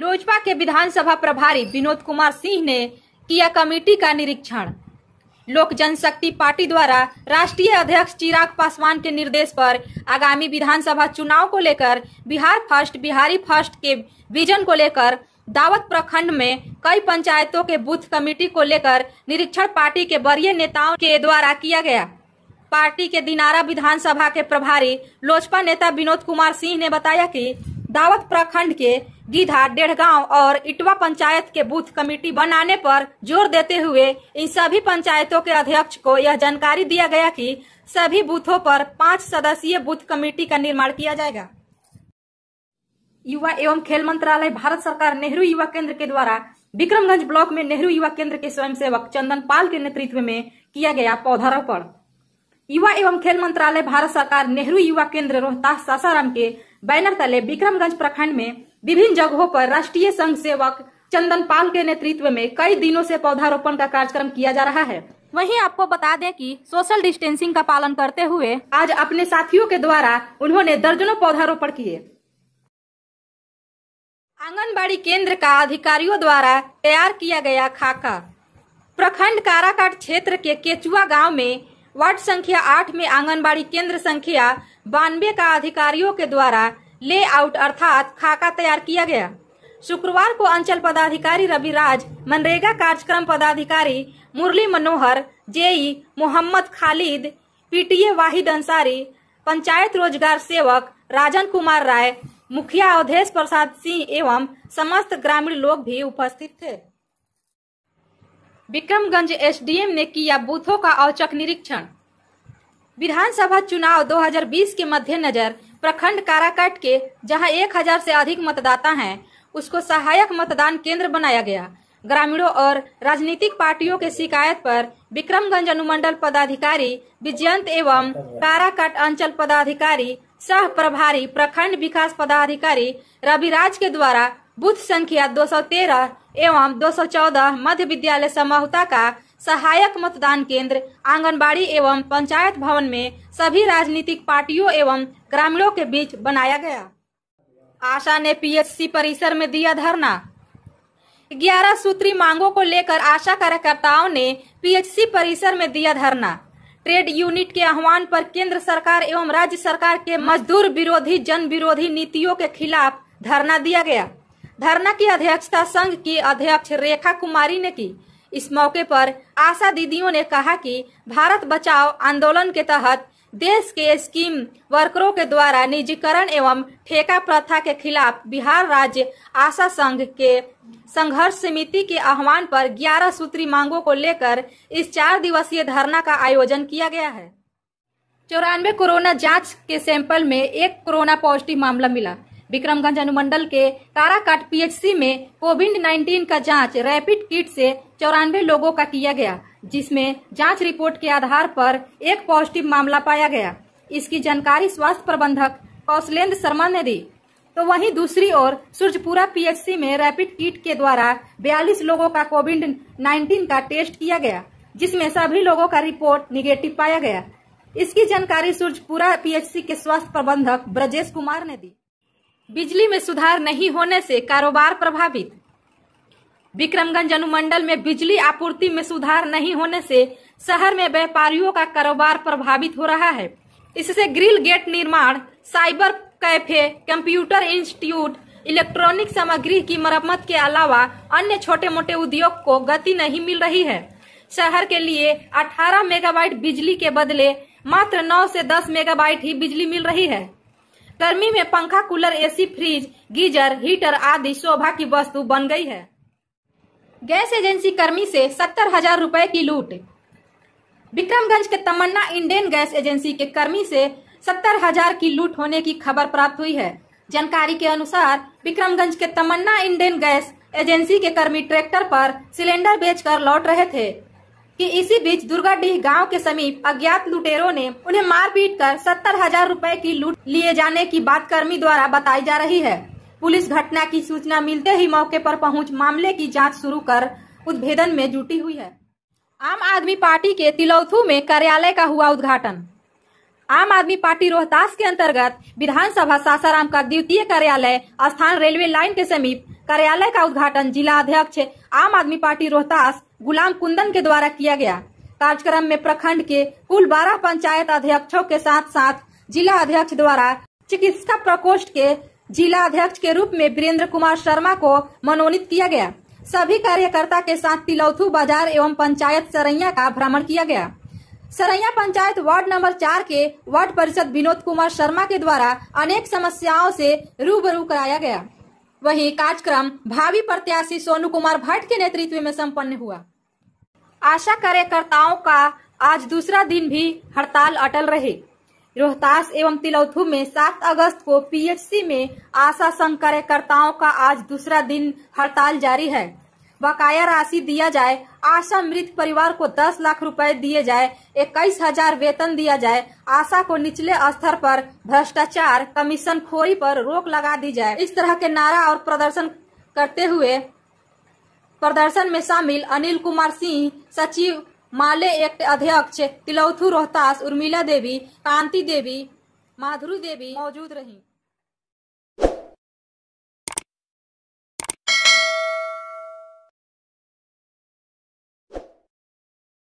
लोजपा के विधानसभा प्रभारी विनोद कुमार सिंह ने किया कमेटी का निरीक्षण लोक जनशक्ति पार्टी द्वारा राष्ट्रीय अध्यक्ष चिराग पासवान के निर्देश पर आगामी विधानसभा चुनाव को लेकर बिहार फर्स्ट बिहारी फर्स्ट के विजन को लेकर दावत प्रखंड में कई पंचायतों के बूथ कमेटी को लेकर निरीक्षण पार्टी के वरीय नेताओं के द्वारा किया गया पार्टी के दिनारा विधानसभा के प्रभारी लोजपा नेता विनोद कुमार सिंह ने बताया कि दावत प्रखंड के गीधा डेढ़गांव और इटवा पंचायत के बूथ कमेटी बनाने पर जोर देते हुए इन सभी पंचायतों के अध्यक्ष को यह जानकारी दिया गया कि सभी बूथों पर पांच सदस्यीय बूथ कमेटी का निर्माण किया जाएगा युवा एवं खेल मंत्रालय भारत सरकार नेहरू युवा केंद्र के द्वारा विक्रमगंज ब्लॉक में नेहरू युवा केंद्र के स्वयंसेवक चंदन पाल के नेतृत्व में किया गया पौधारोपण युवा एवं खेल मंत्रालय भारत सरकार नेहरू युवा केंद्र रोहतास सासाराम के बैनर तले विक्रमगंज प्रखंड में विभिन्न जगहों पर राष्ट्रीय संघ सेवक चंदन पाल के नेतृत्व में कई दिनों से पौधारोपण का कार्यक्रम किया जा रहा है वहीं आपको बता दें कि सोशल डिस्टेंसिंग का पालन करते हुए आज अपने साथियों के द्वारा उन्होंने दर्जनों पौधारोपण किए आंगनबाड़ी केंद्र का अधिकारियों द्वारा तैयार किया गया खाका प्रखंड काराकाट क्षेत्र के केचुआ गांव में वार्ड संख्या आठ में आंगनबाड़ी केंद्र संख्या बानवे का अधिकारियों के द्वारा लेआउट अर्थात खाका तैयार किया गया शुक्रवार को अंचल पदाधिकारी रविराज मनरेगा कार्यक्रम पदाधिकारी मुरली मनोहर जेई मोहम्मद खालिद पीटीए वाहिद अंसारी पंचायत रोजगार सेवक राजन कुमार राय मुखिया अवधेश प्रसाद सिंह एवं समस्त ग्रामीण लोग भी उपस्थित थे विक्रमगंज एसडीएम ने किया बूथों का औचक निरीक्षण विधानसभा चुनाव 2020 के मद्देनजर प्रखंड काराकाट के जहां 1000 से अधिक मतदाता हैं उसको सहायक मतदान केंद्र बनाया गया ग्रामीणों और राजनीतिक पार्टियों के शिकायत पर विक्रमगंज अनुमंडल पदाधिकारी विजयंत एवं काराकाट अंचल पदाधिकारी सह प्रभारी प्रखंड विकास पदाधिकारी रविराज के द्वारा बूथ संख्या 213 एवं 214 मध्य विद्यालय समाहता का सहायक मतदान केंद्र आंगनबाड़ी एवं पंचायत भवन में सभी राजनीतिक पार्टियों एवं ग्रामीणों के बीच बनाया गया आशा ने पीएचसी परिसर में दिया धरना ग्यारह सूत्री मांगों को लेकर आशा कार्यकर्ताओं ने पीएचसी परिसर में दिया धरना ट्रेड यूनिट के आह्वान पर केंद्र सरकार एवं राज्य सरकार के मजदूर विरोधी जन विरोधी नीतियों के खिलाफ धरना दिया गया धरना की अध्यक्षता संघ की अध्यक्ष रेखा कुमारी ने की इस मौके पर आशा दीदियों ने कहा कि भारत बचाओ आंदोलन के तहत देश के स्कीम वर्करों के द्वारा निजीकरण एवं ठेका प्रथा के खिलाफ बिहार राज्य आशा संघ के संघर्ष समिति के आह्वान पर 11 सूत्री मांगों को लेकर इस चार दिवसीय धरना का आयोजन किया गया है चौरानवे कोरोना जांच के सैंपल में एक कोरोना पॉजिटिव मामला मिला विक्रमगंज अनुमंडल के काराकाट पीएचसी में कोविड 19 का जांच रैपिड किट से चौरानवे लोगों का किया गया जिसमें जांच रिपोर्ट के आधार पर एक पॉजिटिव मामला पाया गया इसकी जानकारी स्वास्थ्य प्रबंधक कौशलेंद्र शर्मा ने दी तो वहीं दूसरी ओर सूर्यपुरा पीएचसी में रैपिड किट के द्वारा बयालीस लोगों का कोविड नाइन्टीन का टेस्ट किया गया जिसमे सभी लोगों का रिपोर्ट निगेटिव पाया गया इसकी जानकारी सूर्यपुरा पीएचसी के स्वास्थ्य प्रबंधक ब्रजेश कुमार ने दी बिजली में सुधार नहीं होने से कारोबार प्रभावित विक्रमगंज अनुमंडल में बिजली आपूर्ति में सुधार नहीं होने से शहर में व्यापारियों का कारोबार प्रभावित हो रहा है इससे ग्रिल गेट निर्माण cyber cafe computer institute electronic सामग्री की मरम्मत के अलावा अन्य छोटे मोटे उद्योग को गति नहीं मिल रही है शहर के लिए 18 मेगावाइट बिजली के बदले मात्र 9 से 10 मेगावाइट ही बिजली मिल रही है गर्मी में पंखा cooler AC fridge geyser heater आदि शोभा की वस्तु बन गई है गैस एजेंसी कर्मी से सत्तर हजार रूपए की लूट विक्रमगंज के तमन्ना इंडियन गैस एजेंसी के कर्मी से सत्तर हजार की लूट होने की खबर प्राप्त हुई है जानकारी के अनुसार विक्रमगंज के तमन्ना इंडियन गैस एजेंसी के कर्मी ट्रैक्टर पर सिलेंडर बेचकर लौट रहे थे कि इसी बीच दुर्गाडीह गांव के समीप अज्ञात लुटेरों ने उन्हें मार पीट कर सत्तर हजार रूपए की लूट लिए जाने की बात कर्मी द्वारा बताई जा रही है पुलिस घटना की सूचना मिलते ही मौके पर पहुंच मामले की जांच शुरू कर उद्भेदन में जुटी हुई है आम आदमी पार्टी के तिलौथू में कार्यालय का हुआ उद्घाटन आम आदमी पार्टी रोहतास के अंतर्गत विधानसभा सासाराम का द्वितीय कार्यालय स्थान रेलवे लाइन के समीप कार्यालय का उद्घाटन जिला अध्यक्ष आम आदमी पार्टी रोहतास गुलाम कुंदन के द्वारा किया गया कार्यक्रम में प्रखंड के कुल बारह पंचायत अध्यक्षों के साथ साथ जिला अध्यक्ष द्वारा चिकित्सा प्रकोष्ठ के जिला अध्यक्ष के रूप में वीरेंद्र कुमार शर्मा को मनोनीत किया गया सभी कार्यकर्ता के साथ तिलौथु बाजार एवं पंचायत सरैया का भ्रमण किया गया सरैया पंचायत वार्ड नंबर चार के वार्ड परिषद विनोद कुमार शर्मा के द्वारा अनेक समस्याओं से रूबरू कराया गया वही कार्यक्रम भावी प्रत्याशी सोनू कुमार भट्ट के नेतृत्व में संपन्न हुआ आशा कार्यकर्ताओं का आज दूसरा दिन भी हड़ताल अटल रहे रोहतास एवं तिलौथू में 7 अगस्त को पीएचसी में आशा संघ कार्यकर्ताओं का आज दूसरा दिन हड़ताल जारी है बकाया राशि दिया जाए आशा मृत परिवार को 10 लाख रुपए दिए जाए इक्कीस हजार वेतन दिया जाए आशा को निचले स्तर पर भ्रष्टाचार कमीशन खोरी पर रोक लगा दी जाए इस तरह के नारा और प्रदर्शन करते हुए प्रदर्शन में शामिल अनिल कुमार सिंह सचिव माले एक्ट अध्यक्ष तिलौथू रोहतास उर्मिला देवी कांति देवी माधुरी देवी मौजूद रही